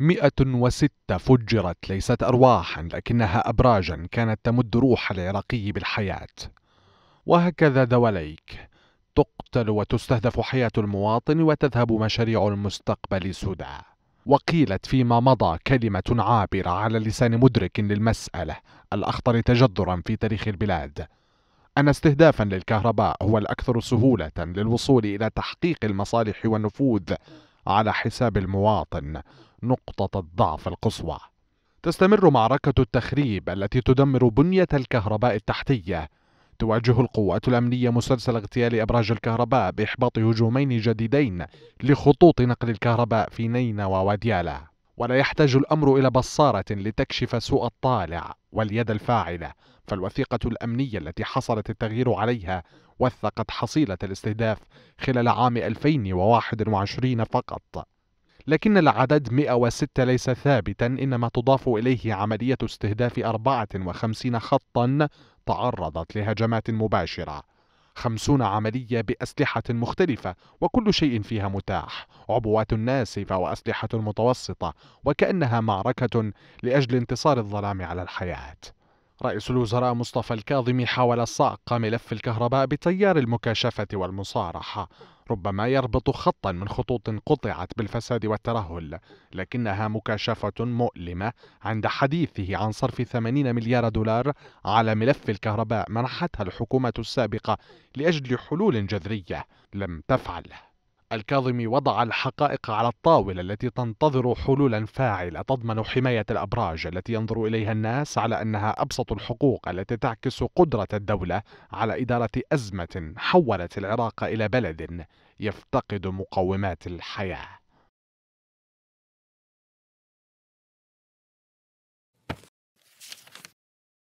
مئة وستة فجرت ليست أرواحا لكنها أبراجا كانت تمد روح العراقي بالحياة وهكذا دواليك تقتل وتستهدف حياة المواطن وتذهب مشاريع المستقبل سدى وقيلت فيما مضى كلمة عابرة على لسان مدرك للمسألة الأخطر تجذرا في تاريخ البلاد أن استهدافا للكهرباء هو الأكثر سهولة للوصول إلى تحقيق المصالح والنفوذ على حساب المواطن نقطة الضعف القصوى. تستمر معركة التخريب التي تدمر بنية الكهرباء التحتية. تواجه القوات الأمنية مسلسل اغتيال أبراج الكهرباء بإحباط هجومين جديدين لخطوط نقل الكهرباء في نينوى وديالة. ولا يحتاج الأمر إلى بصارة لتكشف سوء الطالع واليد الفاعلة فالوثيقة الأمنية التي حصلت التغيير عليها وثقت حصيلة الاستهداف خلال عام 2021 فقط لكن العدد 106 ليس ثابتا إنما تضاف إليه عملية استهداف 54 خطا تعرضت لهجمات مباشرة خمسون عملية بأسلحة مختلفة وكل شيء فيها متاح عبوات ناسفة وأسلحة متوسطة وكأنها معركة لأجل انتصار الظلام على الحياة رئيس الوزراء مصطفى الكاظمي حاول صعق ملف الكهرباء بتيار المكاشفة والمصارحة ربما يربط خطا من خطوط قطعت بالفساد والترهل لكنها مكاشفة مؤلمة عند حديثه عن صرف 80 مليار دولار على ملف الكهرباء منحتها الحكومة السابقة لأجل حلول جذرية لم تفعله الكاظمي وضع الحقائق على الطاولة التي تنتظر حلولا فاعلة تضمن حماية الأبراج التي ينظر إليها الناس على أنها أبسط الحقوق التي تعكس قدرة الدولة على إدارة أزمة حولت العراق إلى بلد يفتقد مقومات الحياة